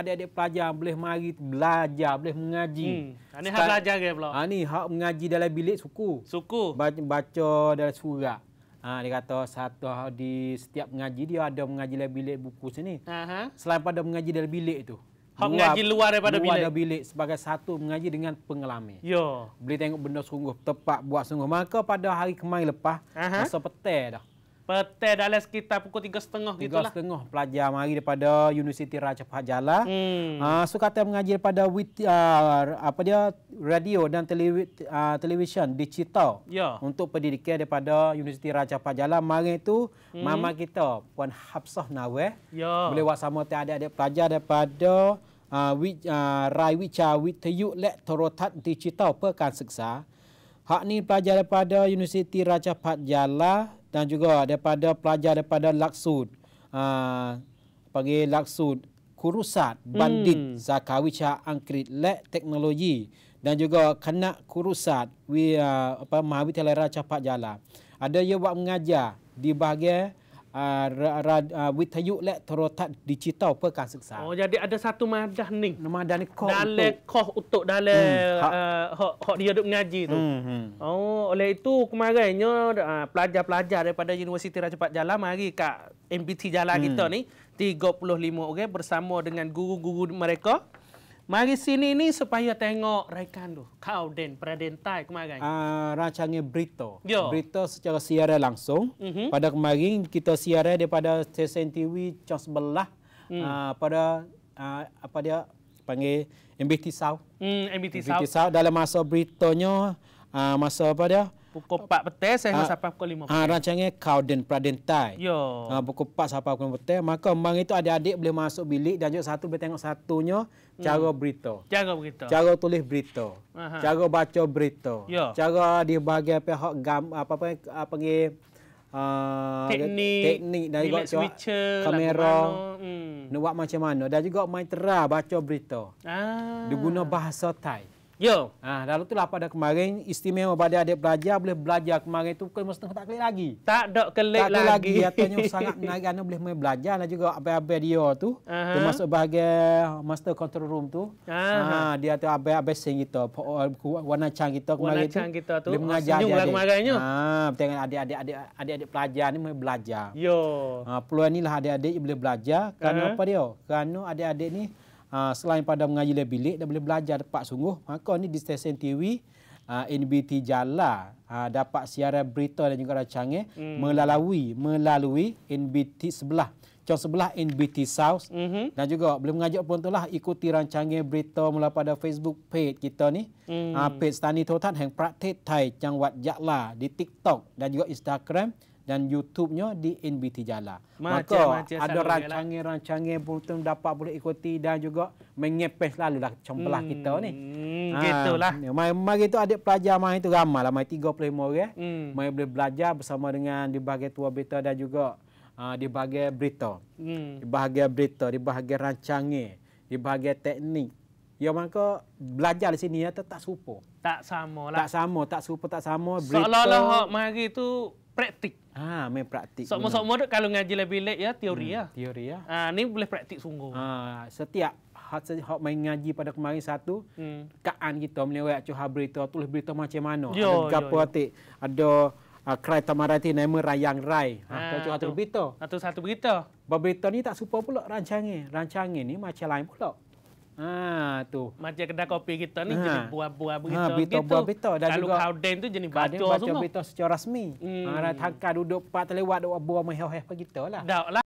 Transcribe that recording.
adik-adik pelajar boleh mari belajar, boleh mengaji. Hmm. Ini ah, hak belajar ke pula? Ha, ah, ini hak mengaji dalam bilik suku. Suku? Baca, baca dalam surat. Ha, ah, dia kata satu di setiap mengaji dia ada mengaji dalam bilik buku sini. Aha. Selain pada mengaji dalam bilik itu. Hak luar, mengaji luar daripada luar bilik. Luar bilik sebagai satu mengaji dengan pengalaman. Yo. Boleh tengok benda sungguh tepat buat sungguh. Maka pada hari kemarin lepas, Aha. masa petai dah. Petai dah lah sekitar pukul tiga 3.30 gitulah. 3.30 gitu lah. pelajar mari daripada Universiti Raja Pahajala. Hmm. Uh, ah, so kata mengajar daripada uh, apa dia radio dan televi uh, televisyen digital. Ya. Untuk pendidikan daripada Universiti Raja Pahajala. Mari itu hmm. mama kita Puan Hapsah Naweh. Ya. Boleh buat sama adik-adik pelajar daripada uh, uh, Rai Wicca Witeyu Lek Torotat Digital Pekan Seksa. Hak ni pelajar daripada Universiti Raja Pahajala. Ya dan juga daripada pelajar daripada Laksud uh, panggil Laksud Kurusat Bandit hmm. Zakawicha Angkrit Lek Teknologi dan juga kanak kurusat we uh, apa Mahavitalera Cepat Jalan. Ada dia buat mengajar di bahagian Ah, ah, digital Oh, Oh, jadi ada satu utuk hmm, ah, hmm, hmm. oh, itu. oleh kemarinnya pelajar pelajar daripada universiti raja pak jalan mari kak mpt jalan kita ni tiga puluh lima orang bersama dengan guru guru mereka Mari sini ni supaya tengok rekan tu. Kau Den, Praden Tai kemarin. Uh, rancangnya berita. Yo. Berita secara siaran langsung. Mm -hmm. Pada kemarin kita siaran daripada Stesen TV Cang Sebelah. Mm. Uh, pada uh, apa dia panggil MBT South. Mm, MBT, MBT South. South. Dalam masa beritanya, uh, masa apa dia? Pukul 4 petang saya uh, sampai pukul 5 petang. Ah, rancangnya Kau dan Tai. Yo. Ah, uh, pukul 4 sampai pukul 5 petang. Maka memang itu adik-adik boleh masuk bilik dan juga satu boleh tengok satunya hmm. cara hmm. berita. Cara berita. Cara tulis berita. Aha. Cara baca berita. Yo. Cara di bahagian pihak gam, apa apa apa panggil uh, teknik, teknik dan juga kamera. Hmm. Nak buat macam mana. Dan juga main terah baca berita. Ah. Dia guna bahasa Thai. Yo. Ah, tu lah pada kemarin istimewa pada adik pelajar boleh belajar kemarin tu bukan mesti tak kelik lagi. Tak dok kelik lagi. lagi. Ya tanya sangat menarik anda boleh main belajar dan lah juga apa-apa dia tu. Uh -huh. Termasuk bahagian master control room tu. Uh -huh. ah, dia tu apa-apa sing kita oh, warna cang kita kemarin warna tu. Warna kita tu. Boleh ah, mengajar dia. Lah ah, tengok adik-adik adik-adik pelajar ni main belajar. Yo. Ah, peluang inilah adik-adik boleh belajar. Kerana uh -huh. apa dia? Kerana adik-adik ni Ha, selain pada mengaji dalam bilik dan boleh belajar tepat sungguh, maka ha, ni di stesen TV uh, ha, NBT Jala uh, dapat siaran berita dan juga rancangan hmm. melalui melalui NBT sebelah. Contoh sebelah NBT South mm -hmm. dan juga belum mengajak pun itulah ikuti rancangan berita mula pada Facebook page kita ni. Mm. Uh, page Stani Totan yang praktik Thai Changwat Jakla di TikTok dan juga Instagram dan YouTube-nya di NBT Jala. Macam, Maka macam ada lah. rancangan-rancangan pun tu dapat boleh ikuti dan juga mengepes lalu lah cempelah hmm, kita ni. Hmm, ha, gitulah. Mari, itu adik pelajar mai itu ramai lah, mai 35 orang. Hmm. Mai hmm. boleh belajar bersama dengan di bahagian tua beta dan juga uh, di bahagian berita. Hmm. Di bahagian berita, di bahagian rancangan, di bahagian teknik. Ya maka belajar di sini ya tetap serupa. Tak sama lah. Tak sama, tak serupa, tak sama. Seolah-olah mari tu praktik. Ha, main praktik. Sama-sama tu kalau ngaji lebih-lebih ya teori hmm, ya. Teori ya. Ha, ni boleh praktik sungguh. Ha, setiap hak main ngaji pada kemarin satu hmm. kaan kita melewat cuha berita tulis berita macam mana yo, ada gapo ati ada uh, kerai tamarati nama rayang rai ha, ha tu, berita satu satu berita berita ni tak serupa pula rancangan rancangan ni macam lain pula Ha tu. Macam kedai kopi kita ni ha. jenis buah-buah ah, begitu. Ha beta, gitu. buah beta dan Kalau juga Kalau tu jenis baca semua. Kauden baca beta secara rasmi. Hmm. Ha dah duduk pak terlewat buah-buah meheh-heh pagi kita lah.